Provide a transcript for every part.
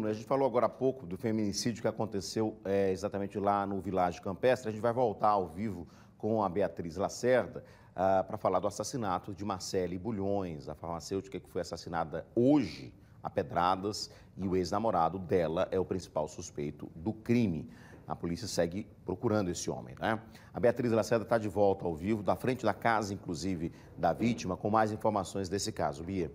Né? A gente falou agora há pouco do feminicídio que aconteceu é, exatamente lá no Vilage Campestre. A gente vai voltar ao vivo com a Beatriz Lacerda ah, para falar do assassinato de Marcele Bulhões, a farmacêutica que foi assassinada hoje a pedradas e o ex-namorado dela é o principal suspeito do crime. A polícia segue procurando esse homem, né? A Beatriz Lacerda está de volta ao vivo, da frente da casa, inclusive, da vítima, com mais informações desse caso. Bia.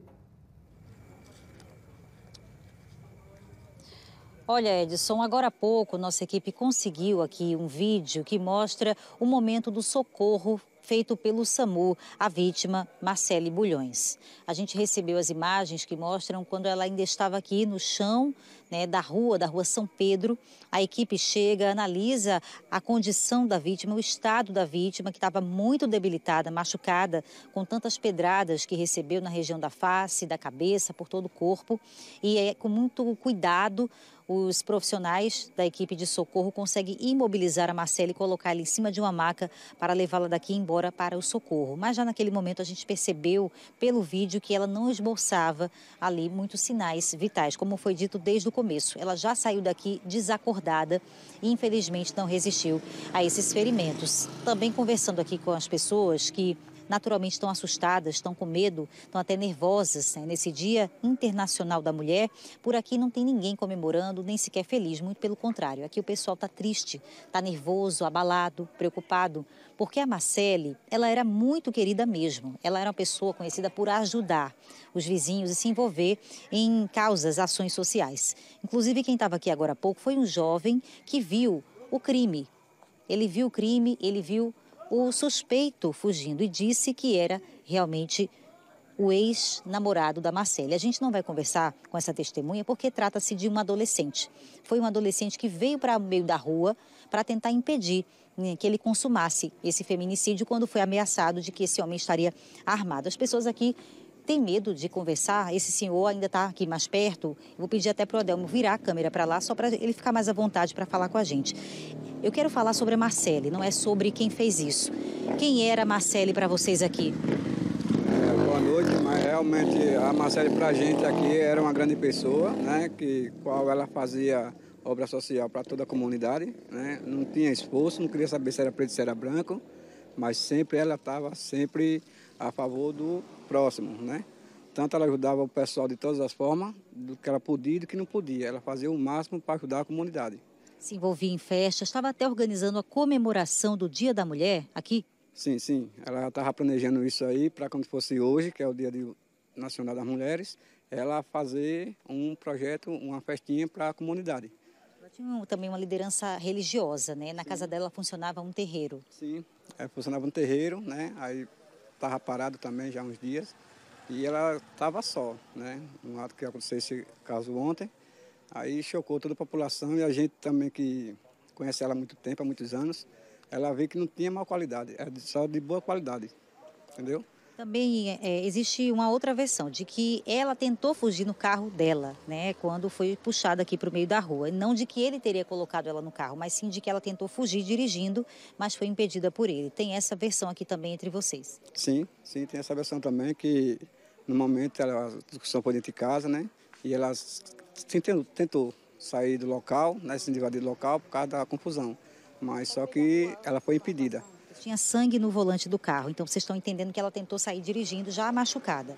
Olha, Edson, agora há pouco nossa equipe conseguiu aqui um vídeo que mostra o momento do socorro feito pelo SAMU, a vítima Marcele Bulhões. A gente recebeu as imagens que mostram quando ela ainda estava aqui no chão né, da rua, da rua São Pedro. A equipe chega, analisa a condição da vítima, o estado da vítima, que estava muito debilitada, machucada, com tantas pedradas que recebeu na região da face, da cabeça, por todo o corpo. E é com muito cuidado os profissionais da equipe de socorro conseguem imobilizar a Marcele e colocar ela em cima de uma maca para levá-la daqui embora embora para o socorro. Mas já naquele momento a gente percebeu pelo vídeo que ela não esboçava ali muitos sinais vitais, como foi dito desde o começo. Ela já saiu daqui desacordada e infelizmente não resistiu a esses ferimentos. Também conversando aqui com as pessoas que naturalmente estão assustadas, estão com medo, estão até nervosas né? nesse Dia Internacional da Mulher. Por aqui não tem ninguém comemorando, nem sequer feliz, muito pelo contrário. Aqui o pessoal está triste, está nervoso, abalado, preocupado, porque a Marcele, ela era muito querida mesmo. Ela era uma pessoa conhecida por ajudar os vizinhos e se envolver em causas, ações sociais. Inclusive, quem estava aqui agora há pouco foi um jovem que viu o crime. Ele viu o crime, ele viu o suspeito fugindo e disse que era realmente o ex-namorado da Marcele. A gente não vai conversar com essa testemunha porque trata-se de uma adolescente. Foi uma adolescente que veio para o meio da rua para tentar impedir né, que ele consumasse esse feminicídio quando foi ameaçado de que esse homem estaria armado. As pessoas aqui tem medo de conversar, esse senhor ainda está aqui mais perto. Vou pedir até para o Adelmo virar a câmera para lá, só para ele ficar mais à vontade para falar com a gente. Eu quero falar sobre a Marcele, não é sobre quem fez isso. Quem era a Marcele para vocês aqui? É, boa noite, mas realmente a Marcele para a gente aqui era uma grande pessoa, né, que qual ela fazia obra social para toda a comunidade, né, não tinha esforço, não queria saber se era preto, se era branco, mas sempre ela estava sempre a favor do próximo, né? Tanto ela ajudava o pessoal de todas as formas, do que ela podia e do que não podia. Ela fazia o máximo para ajudar a comunidade. Se envolvia em festas, estava até organizando a comemoração do Dia da Mulher aqui? Sim, sim. Ela estava planejando isso aí para quando fosse hoje, que é o Dia Nacional das Mulheres, ela fazer um projeto, uma festinha para a comunidade. Ela tinha também uma liderança religiosa, né? Na sim. casa dela funcionava um terreiro. Sim, é, funcionava um terreiro, né? Aí estava parado também já há uns dias, e ela estava só, né? Um ato que aconteceu esse caso ontem, aí chocou toda a população e a gente também que conhece ela há muito tempo, há muitos anos, ela viu que não tinha má qualidade, é era só de boa qualidade, entendeu? Também é, existe uma outra versão de que ela tentou fugir no carro dela, né, quando foi puxada aqui para o meio da rua. Não de que ele teria colocado ela no carro, mas sim de que ela tentou fugir dirigindo, mas foi impedida por ele. Tem essa versão aqui também entre vocês? Sim, sim, tem essa versão também que no momento ela discussão por dentro de casa, né, e ela tentou, tentou sair do local, né, se invadir do local por causa da confusão, mas só que ela foi impedida tinha sangue no volante do carro. Então vocês estão entendendo que ela tentou sair dirigindo já machucada.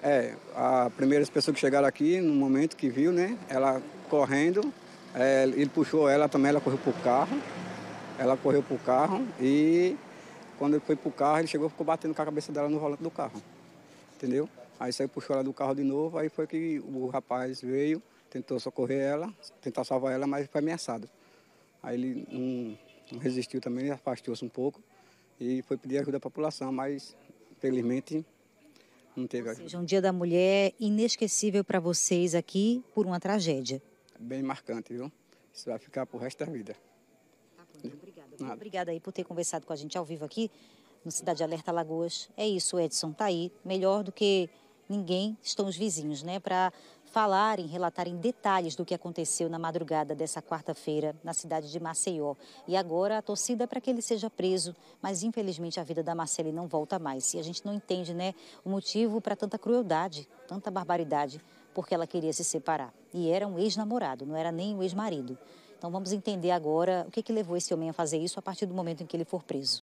É, a primeira pessoa que chegaram aqui, no momento que viu, né, ela correndo, é, ele puxou ela também, ela correu pro carro. Ela correu pro carro e quando ele foi pro carro, ele chegou e ficou batendo com a cabeça dela no volante do carro. Entendeu? Aí saiu puxou ela do carro de novo, aí foi que o rapaz veio, tentou socorrer ela, tentar salvar ela, mas foi ameaçado. Aí ele não, não resistiu também, afastou-se um pouco e foi pedir ajuda à população, mas felizmente não teve Ou ajuda. Seja, um Dia da Mulher inesquecível para vocês aqui por uma tragédia. Bem marcante, viu? Isso vai ficar o resto da vida. Tá então, obrigada. obrigada aí por ter conversado com a gente ao vivo aqui no Cidade Alerta Lagoas. É isso, Edson, tá aí. Melhor do que ninguém estão os vizinhos, né? Para falarem, relatarem detalhes do que aconteceu na madrugada dessa quarta-feira na cidade de Maceió. E agora a torcida é para que ele seja preso, mas infelizmente a vida da Marcele não volta mais. E a gente não entende, né, o motivo para tanta crueldade, tanta barbaridade, porque ela queria se separar. E era um ex-namorado, não era nem um ex-marido. Então vamos entender agora o que, que levou esse homem a fazer isso a partir do momento em que ele for preso.